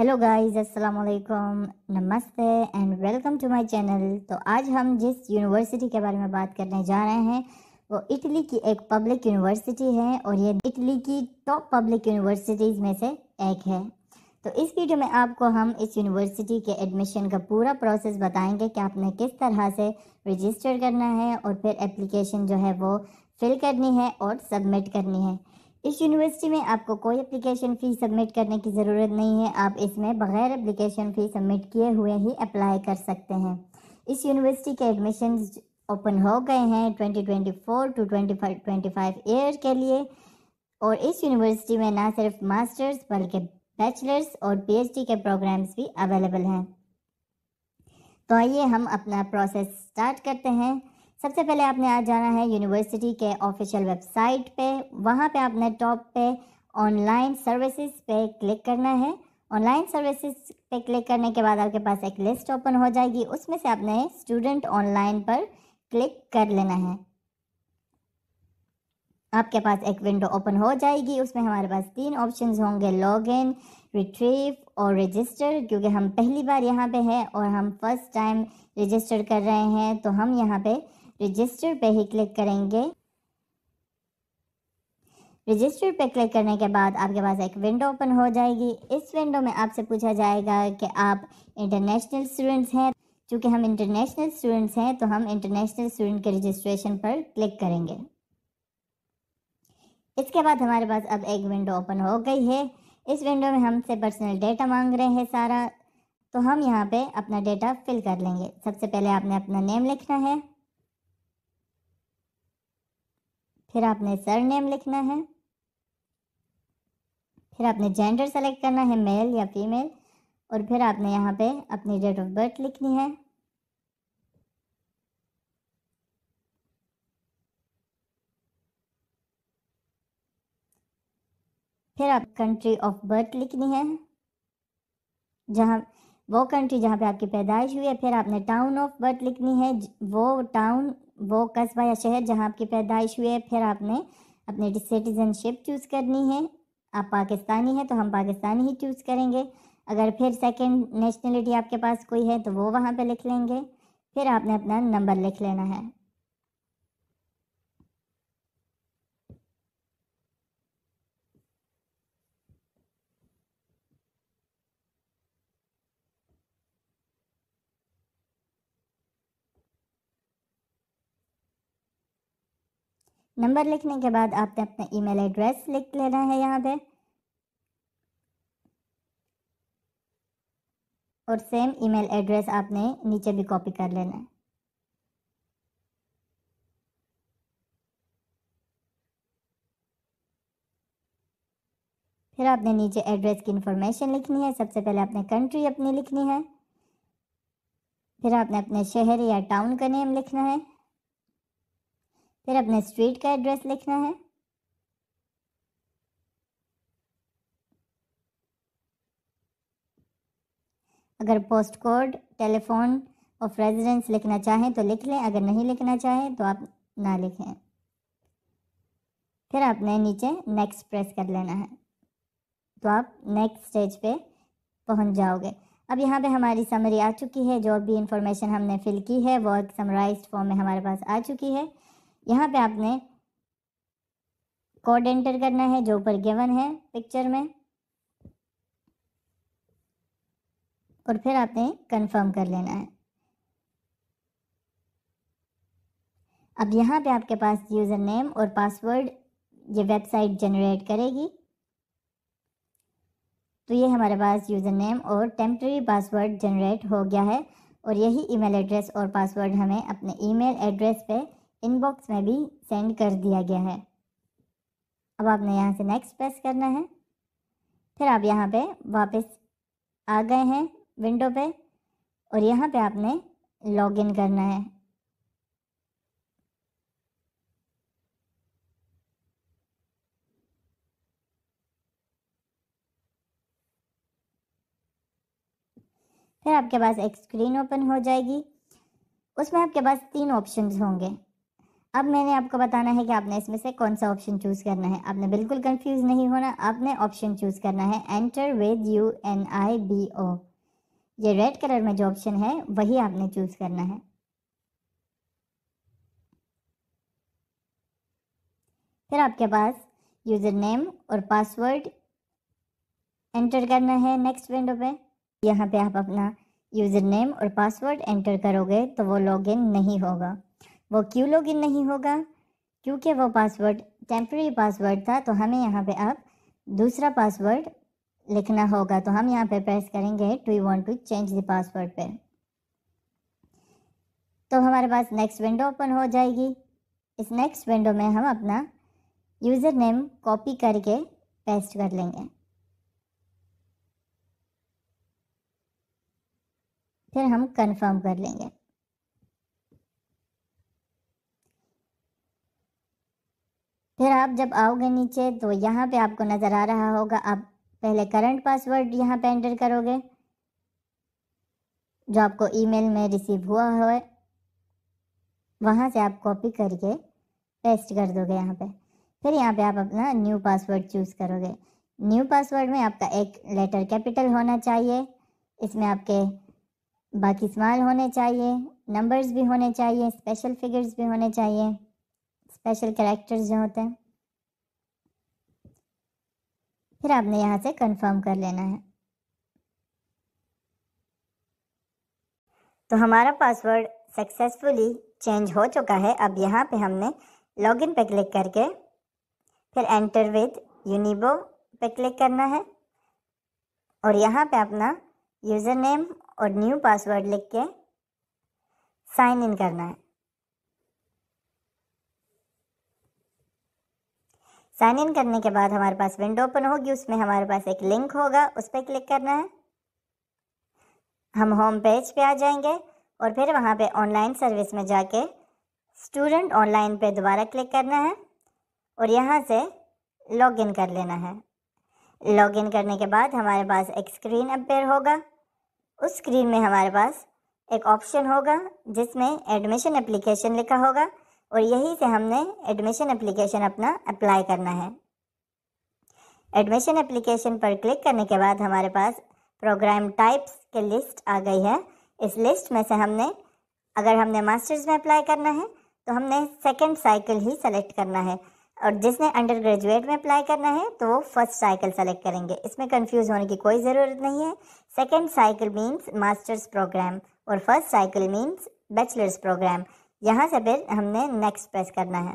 hello guys अस्सलाम वालेकुम नमस्ते and welcome to my channel तो आज हम जिस यूनिवर्सिटी के बारे में बात करने जा रहे हैं वो इटली की एक पब्लिक यूनिवर्सिटी है और ये इटली की टॉप पब्लिक यूनिवर्सिटीज़ में से एक है तो इस वीडियो में आपको हम इस यूनिवर्सिटी के एडमिशन का पूरा प्रोसेस बताएंगे कि आपने किस तरह से रजिस्टर करना है और फिर एप्लीकेशन जो है वो फिल करनी है और सबमिट करनी है इस यूनिवर्सिटी में आपको कोई एप्लीकेशन फ़ी सबमिट करने की ज़रूरत नहीं है आप इसमें बगैर एप्लीकेशन फ़ी सबमिट किए हुए ही अप्लाई कर सकते हैं इस यूनिवर्सिटी के एडमिशन ओपन हो गए हैं 2024 टू फाइव ईयर के लिए और इस यूनिवर्सिटी में ना सिर्फ मास्टर्स बल्कि बैचलर्स और पीएचडी के प्रोग्राम्स भी अवेलेबल हैं तो आइए हम अपना प्रोसेस स्टार्ट करते हैं सबसे पहले आपने आज जाना है यूनिवर्सिटी के ऑफिशियल वेबसाइट पे वहाँ पे आपने टॉप पे ऑनलाइन सर्विसेज पे क्लिक करना है ऑनलाइन सर्विसेज पे क्लिक करने के बाद आपके पास एक लिस्ट ओपन हो जाएगी उसमें से आपने स्टूडेंट ऑनलाइन पर क्लिक कर लेना है आपके पास एक विंडो ओपन हो जाएगी उसमें हमारे पास तीन ऑप्शन होंगे लॉग इन रिट्रीव और रजिस्टर क्योंकि हम पहली बार यहाँ पे हैं और हम फर्स्ट टाइम रजिस्टर कर रहे हैं तो हम यहाँ पे रजिस्टर पे ही क्लिक करेंगे रजिस्टर पे क्लिक करने के बाद आपके पास एक विंडो ओपन हो जाएगी इस विंडो में आपसे पूछा जाएगा कि आप इंटरनेशनल स्टूडेंट्स हैं चूँकि हम इंटरनेशनल स्टूडेंट्स हैं तो हम इंटरनेशनल स्टूडेंट के रजिस्ट्रेशन पर क्लिक करेंगे इसके बाद हमारे पास अब एक विंडो ओपन हो गई है इस विंडो में हमसे पर्सनल डेटा मांग रहे हैं सारा तो हम यहाँ पे अपना डेटा फिल कर लेंगे सबसे पहले आपने अपना नेम लिखना है फिर आपने सर नेम लिखना है फिर आपने जेंडर सेलेक्ट करना है मेल या फीमेल और फिर आपने यहाँ पे अपनी डेट ऑफ बर्थ लिखनी है फिर आप कंट्री ऑफ बर्थ लिखनी है जहाँ वो कंट्री जहाँ पे आपकी पैदाइश हुई है फिर आपने टाउन ऑफ बर्थ लिखनी है वो टाउन वो कस्बा या शहर जहाँ आपकी पैदाइश हुई है फिर आपने अपने सिटीजनशिप चूज़ करनी है आप पाकिस्तानी हैं तो हम पाकिस्तानी ही चूज़ करेंगे अगर फिर सेकंड नेशनलिटी आपके पास कोई है तो वो वहाँ पे लिख लेंगे फिर आपने अपना नंबर लिख लेना है नंबर लिखने के बाद आपने अपना ईमेल एड्रेस लिख लेना है यहाँ पे और सेम ईमेल एड्रेस आपने नीचे भी कॉपी कर लेना है फिर आपने नीचे एड्रेस की इंफॉर्मेशन लिखनी है सबसे पहले आपने कंट्री अपनी लिखनी है फिर आपने अपने शहर या टाउन का नेम लिखना है फिर अपने स्ट्रीट का एड्रेस लिखना है अगर post code telephone of residence लिखना चाहें तो लिख लें अगर नहीं लिखना चाहें तो आप ना लिखें फिर आपने नीचे नेक्स्ट प्रेस कर लेना है तो आप नेक्स्ट स्टेज पे पहुंच जाओगे अब यहाँ पे हमारी समरी आ चुकी है जो भी इंफॉर्मेशन हमने फिल की है वो समराइज फॉर्म में हमारे पास आ चुकी है यहाँ पे आपने कोड एंटर करना है जो ऊपर गेवन है पिक्चर में और फिर आपने कंफर्म कर लेना है अब यहाँ पे आपके पास यूज़र नेम और पासवर्ड ये वेबसाइट जनरेट करेगी तो ये हमारे पास यूज़र नेम और टेम्प्रेरी पासवर्ड जनरेट हो गया है और यही ईमेल एड्रेस और पासवर्ड हमें अपने ईमेल एड्रेस पे इनबॉक्स में भी सेंड कर दिया गया है अब आपने यहाँ से नेक्स्ट प्रेस करना है फिर आप यहाँ पे वापस आ गए हैं विंडो पे और यहाँ पे आपने लॉगिन करना है फिर आपके पास एक स्क्रीन ओपन हो जाएगी उसमें आपके पास तीन ऑप्शंस होंगे अब मैंने आपको बताना है कि आपने इसमें से कौन सा ऑप्शन चूज़ करना है आपने बिल्कुल कंफ्यूज नहीं होना आपने ऑप्शन चूज़ करना है enter with U N I B O ये रेड कलर में जो ऑप्शन है वही आपने चूज़ करना है फिर आपके पास यूज़र नेम और पासवर्ड एंटर करना है नेक्स्ट विंडो पे यहाँ पे आप अपना यूज़र नेम और पासवर्ड एंटर करोगे तो वो लॉगिन नहीं होगा वो क्यों लॉगिन नहीं होगा क्योंकि वो पासवर्ड टेम्प्रेरी पासवर्ड था तो हमें यहाँ पे अब दूसरा पासवर्ड लिखना होगा तो हम यहाँ पे प्रेस करेंगे to want to change the password पे तो हमारे पास नेक्स्ट विंडो ओपन हो जाएगी इस नेक्स्ट विंडो में हम अपना यूज़र नेम कॉपी करके पेस्ट कर लेंगे फिर हम कंफर्म कर लेंगे फिर आप जब आओगे नीचे तो यहाँ पे आपको नज़र आ रहा होगा आप पहले करंट पासवर्ड यहाँ पे एंटर करोगे जो आपको ईमेल में रिसीव हुआ हो वहाँ से आप कॉपी करके पेस्ट कर दोगे यहाँ पे फिर यहाँ पे आप अपना न्यू पासवर्ड चूज़ करोगे न्यू पासवर्ड में आपका एक लेटर कैपिटल होना चाहिए इसमें आपके बाकी स्माल होने चाहिए नंबर्स भी होने चाहिए स्पेशल फिगर्स भी होने चाहिए स्पेशल कैरेक्टर्स जो होते हैं फिर आपने यहाँ से कंफर्म कर लेना है तो हमारा पासवर्ड सक्सेसफुली चेंज हो चुका है अब यहाँ पे हमने लॉगिन पे क्लिक करके फिर एंटर विद यूनिबो पे क्लिक करना है और यहाँ पे अपना यूज़र नेम और न्यू पासवर्ड लिख के साइन इन करना है साइन इन करने के बाद हमारे पास विंडो ओपन होगी उसमें हमारे पास एक लिंक होगा उस पर क्लिक करना है हम होम पेज पे आ जाएंगे और फिर वहाँ पे ऑनलाइन सर्विस में जाके स्टूडेंट ऑनलाइन पे दोबारा क्लिक करना है और यहाँ से लॉगिन कर लेना है लॉगिन करने के बाद हमारे पास एक स्क्रीन अपेयर होगा उस स्क्रीन में हमारे पास एक ऑप्शन होगा जिसमें एडमिशन एप्लीकेशन लिखा होगा और यहीं से हमने एडमिशन एप्लीकेशन अपना अप्लाई करना है एडमिशन एप्लीकेशन पर क्लिक करने के बाद हमारे पास प्रोग्राम टाइप्स की लिस्ट आ गई है इस लिस्ट में से हमने अगर हमने मास्टर्स में अप्लाई करना है तो हमने सेकेंड साइकिल ही सेलेक्ट करना है और जिसने अंडर ग्रेजुएट में अप्लाई करना है तो वो फर्स्ट साइकिल सेलेक्ट करेंगे इसमें कंफ्यूज होने की कोई ज़रूरत नहीं है second cycle means masters program और first cycle means bachelors program यहाँ से फिर हमने नेक्स्ट प्रेस करना है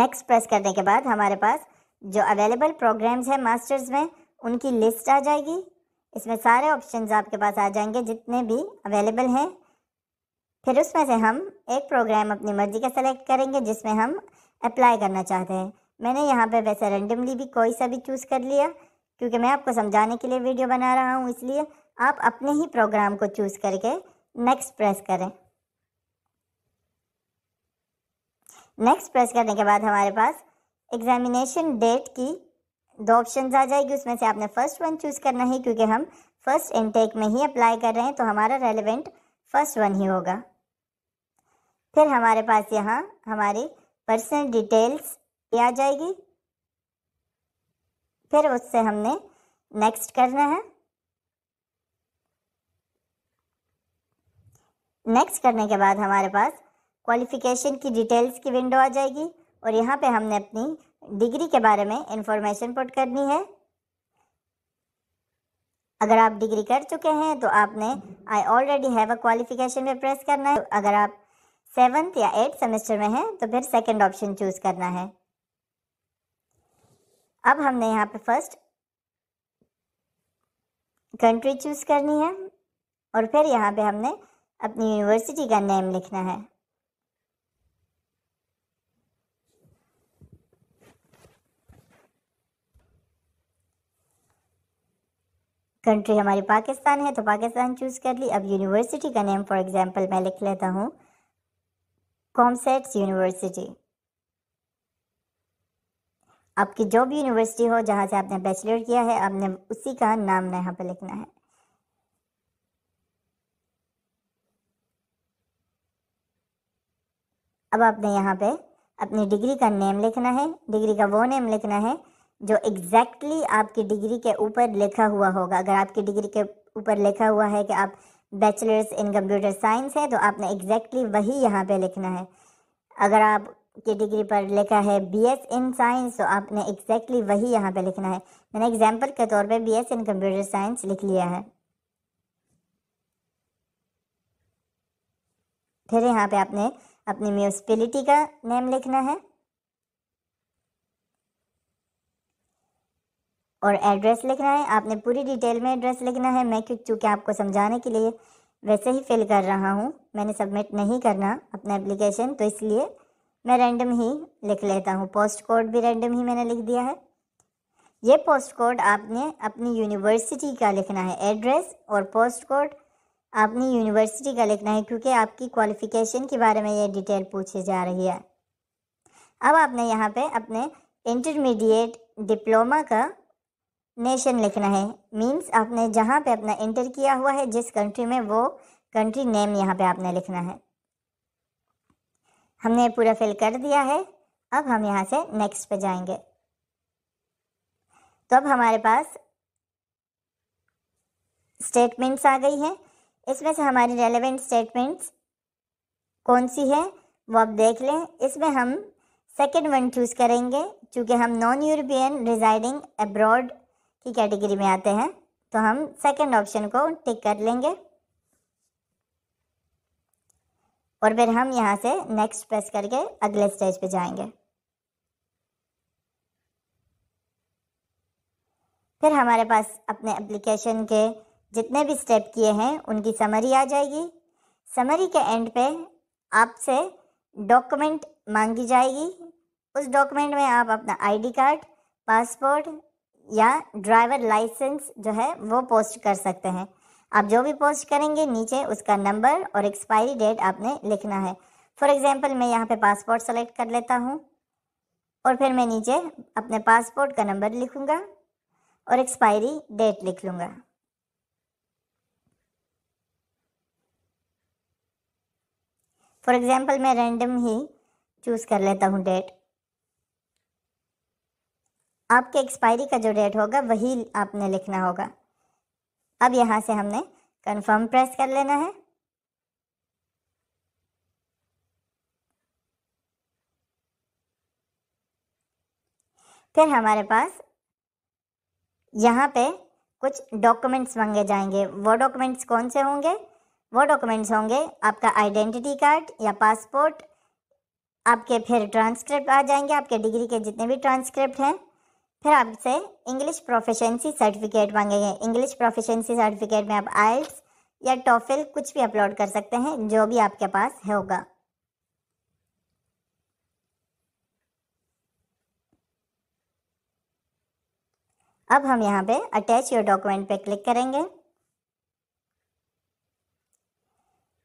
नेक्स्ट प्रेस करने के बाद हमारे पास जो अवेलेबल प्रोग्राम्स हैं मास्टर्स में उनकी लिस्ट आ जाएगी इसमें सारे ऑप्शंस आपके पास आ जाएंगे जितने भी अवेलेबल हैं फिर उसमें से हम एक प्रोग्राम अपनी मर्ज़ी का सेलेक्ट करेंगे जिसमें हम अप्लाई करना चाहते हैं मैंने यहाँ पे वैसे रेंडमली भी कोई सा भी चूज़ कर लिया क्योंकि मैं आपको समझाने के लिए वीडियो बना रहा हूँ इसलिए आप अपने ही प्रोग्राम को चूज करके नेक्स्ट प्रेस करें नेक्स्ट प्रेस करने के बाद हमारे पास एग्जामिनेशन डेट की दो ऑप्शन आ जाएगी उसमें से आपने फर्स्ट वन चूज़ करना है क्योंकि हम फर्स्ट इनटेक में ही अप्लाई कर रहे हैं तो हमारा रेलिवेंट फर्स्ट वन ही होगा फिर हमारे पास यहाँ हमारी पर्सनल डिटेल्स आ जाएगी फिर उससे हमने नेक्स्ट करना है नेक्स्ट करने के बाद हमारे पास क्वालिफिकेशन की डिटेल्स की विंडो आ जाएगी और यहाँ पे हमने अपनी डिग्री के बारे में इंफॉर्मेशन पुट करनी है अगर आप डिग्री कर चुके हैं तो आपने I already have a qualification पे प्रेस करना है अगर आप सेवन्थ या एट सेमेस्टर में हैं तो फिर सेकंड ऑप्शन चूज करना है अब हमने यहाँ पे फर्स्ट कंट्री चूज करनी है और फिर यहाँ पे हमने अपनी यूनिवर्सिटी का नेम लिखना है कंट्री हमारी पाकिस्तान है तो पाकिस्तान चूज कर ली अब यूनिवर्सिटी का नेम फॉर एग्जांपल मैं लिख लेता हूँ कॉमसेट्स यूनिवर्सिटी आपकी जो भी यूनिवर्सिटी हो जहाँ से आपने बैचलर किया है आपने उसी का नाम यहाँ पर लिखना है अब आपने यहाँ पे अपनी डिग्री का नेम लिखना है डिग्री का वो नेम लिखना है जो एग्जैक्टली exactly आपकी डिग्री के ऊपर लिखा हुआ होगा अगर आपकी डिग्री के ऊपर लिखा हुआ है कि आप बैचलर्स इन कंप्यूटर साइंस है तो आपने एग्जैक्टली exactly वही यहाँ पे लिखना है अगर आप की डिग्री पर लिखा है बी एस इन साइंस तो आपने एग्जैक्टली exactly वही यहाँ पे लिखना है मैंने एग्जाम्पल के तौर पे B S in computer science लिख लिया है फिर यहाँ पे आपने अपनी म्यूनसिपलिटी का नेम लिखना है और एड्रेस लिखना है आपने पूरी डिटेल में एड्रेस लिखना है मैं क्योंकि आपको समझाने के लिए वैसे ही फिल कर रहा हूँ मैंने सबमिट नहीं करना अपना एप्लीकेशन तो इसलिए मैं रैंडम ही लिख लेता हूँ पोस्ट कोड भी रैंडम ही मैंने लिख दिया है ये पोस्ट कोड आपने अपनी यूनिवर्सिटी का लिखना है एड्रेस और पोस्ट कोड अपनी यूनिवर्सिटी का लिखना है क्योंकि आपकी क्वालिफ़िकेशन के बारे में ये डिटेल पूछी जा रही है अब आपने यहाँ पे अपने इंटरमीडिएट डिप्लोमा का नेशन लिखना है मींस आपने जहाँ पे अपना इंटर किया हुआ है जिस कंट्री में वो कंट्री नेम यहाँ पे आपने लिखना है हमने पूरा फिल कर दिया है अब हम यहाँ से नेक्स्ट पे जाएंगे तो अब हमारे पास स्टेटमेंट्स आ गई हैं इसमें से हमारी रेलेवेंट स्टेटमेंट्स कौन सी है वो आप देख लें इसमें हम सेकेंड वन चूज़ करेंगे चूँकि हम नॉन यूरोपियन रिजाइडिंग एब्रॉड की कैटेगरी में आते हैं तो हम सेकेंड ऑप्शन को टिक कर लेंगे और फिर हम यहाँ से नेक्स्ट प्रेस करके अगले स्टेज पे जाएंगे फिर हमारे पास अपने एप्लीकेशन के जितने भी स्टेप किए हैं उनकी समरी आ जाएगी समरी के एंड पे आपसे डॉक्यूमेंट मांगी जाएगी उस डॉक्यूमेंट में आप अपना आईडी कार्ड पासपोर्ट या ड्राइवर लाइसेंस जो है वो पोस्ट कर सकते हैं आप जो भी पोस्ट करेंगे नीचे उसका नंबर और एक्सपायरी डेट आपने लिखना है फॉर एग्जांपल मैं यहाँ पे पासपोर्ट सेलेक्ट कर लेता हूँ और फिर मैं नीचे अपने पासपोर्ट का नंबर लिखूँगा और एक्सपायरी डेट लिख लूँगा फॉर एग्जाम्पल मैं रैंडम ही चूज़ कर लेता हूँ डेट आपके एक्सपायरी का जो डेट होगा वही आपने लिखना होगा अब यहाँ से हमने कंफर्म प्रेस कर लेना है फिर हमारे पास यहाँ पे कुछ डॉक्यूमेंट्स मांगे जाएंगे वो डॉक्यूमेंट्स कौन से होंगे वो डॉक्यूमेंट्स होंगे आपका आइडेंटिटी कार्ड या पासपोर्ट आपके फिर ट्रांसक्रिप्ट आ जाएंगे आपके डिग्री के जितने भी ट्रांसक्रिप्ट हैं फिर आपसे इंग्लिश प्रोफेशेंसी सर्टिफिकेट मांगेंगे इंग्लिश प्रोफिशेंसी सर्टिफिकेट में आप आइल्स या टॉफिल कुछ भी अपलोड कर सकते हैं जो भी आपके पास होगा अब हम यहाँ पे अटैच योर डॉक्यूमेंट पे क्लिक करेंगे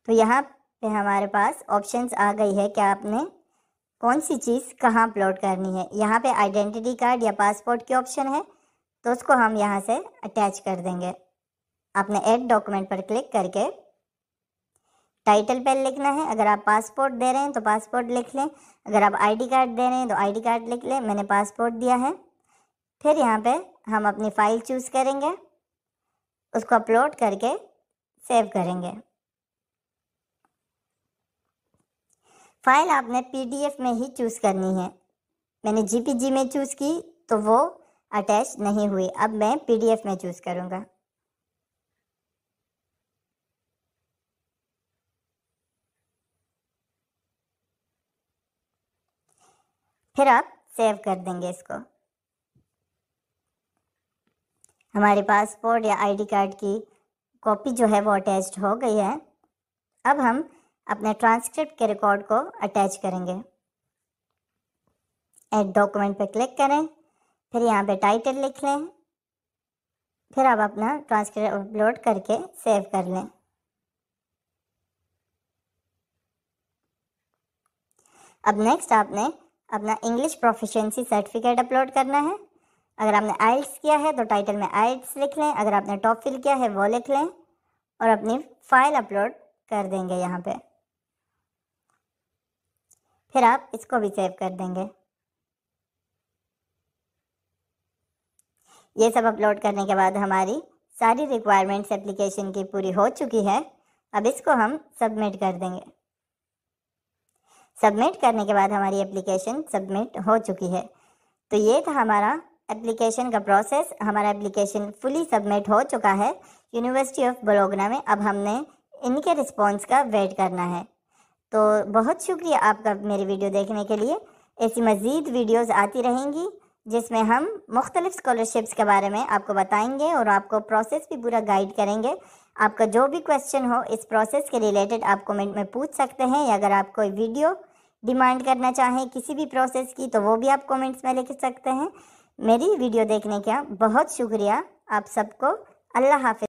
तो यहाँ पे हमारे पास ऑप्शंस आ गई है क्या आपने कौन सी चीज़ कहाँ अपलोड करनी है यहाँ पे आइडेंटिटी कार्ड या पासपोर्ट की ऑप्शन है तो उसको हम यहाँ से अटैच कर देंगे आपने एड डॉक्यूमेंट पर क्लिक करके टाइटल पर लिखना है अगर आप पासपोर्ट दे रहे हैं तो पासपोर्ट लिख लें अगर आप आईडी कार्ड दे रहे हैं तो आईडी कार्ड लिख लें मैंने पासपोर्ट दिया है फिर यहाँ पे हम अपनी फ़ाइल चूज़ करेंगे उसको अपलोड करके सेव करेंगे फाइल आपने पीडीएफ में ही चूज़ करनी है मैंने जीपीजी में चूज़ की तो वो अटैच नहीं हुई अब मैं पीडीएफ में चूज़ करूँगा फिर आप सेव कर देंगे इसको हमारे पासपोर्ट या आईडी कार्ड की कॉपी जो है वो अटैच्ड हो गई है अब हम अपने ट्रांसक्रिप्ट के रिकॉर्ड को अटैच करेंगे एड डॉक्यूमेंट पर क्लिक करें फिर यहाँ पे टाइटल लिख लें फिर आप अपना ट्रांसक्रिप्ट अपलोड करके सेव कर लें अब नेक्स्ट आपने अपना इंग्लिश प्रोफिशेंसी सर्टिफिकेट अपलोड करना है अगर आपने आइल्स किया है तो टाइटल में आइल्स लिख लें अगर आपने टॉप फिल किया है वो लिख लें और अपनी फाइल अपलोड कर देंगे यहाँ पे फिर आप इसको भी सेव कर देंगे ये सब अपलोड करने के बाद हमारी सारी रिक्वायरमेंट्स एप्लीकेशन की पूरी हो चुकी है अब इसको हम सबमिट कर देंगे सबमिट करने के बाद हमारी एप्लीकेशन सबमिट हो चुकी है तो ये था हमारा एप्लीकेशन का प्रोसेस हमारा एप्लीकेशन फुली सबमिट हो चुका है यूनिवर्सिटी ऑफ बलोगना में अब हमने इनके रिस्पॉन्स का वेट करना है तो बहुत शुक्रिया आपका मेरी वीडियो देखने के लिए ऐसी मज़ीद वीडियोस आती रहेंगी जिसमें हम मुख्तलिफ़ स्कॉलरशिप्स के बारे में आपको बताएंगे और आपको प्रोसेस भी पूरा गाइड करेंगे आपका जो भी क्वेश्चन हो इस प्रोसेस के रिलेटेड आप कमेंट में पूछ सकते हैं या अगर आप कोई वीडियो डिमांड करना चाहें किसी भी प्रोसेस की तो वो भी आप कमेंट्स में लिख सकते हैं मेरी वीडियो देखने का बहुत शुक्रिया आप सबको अल्लाह हाफि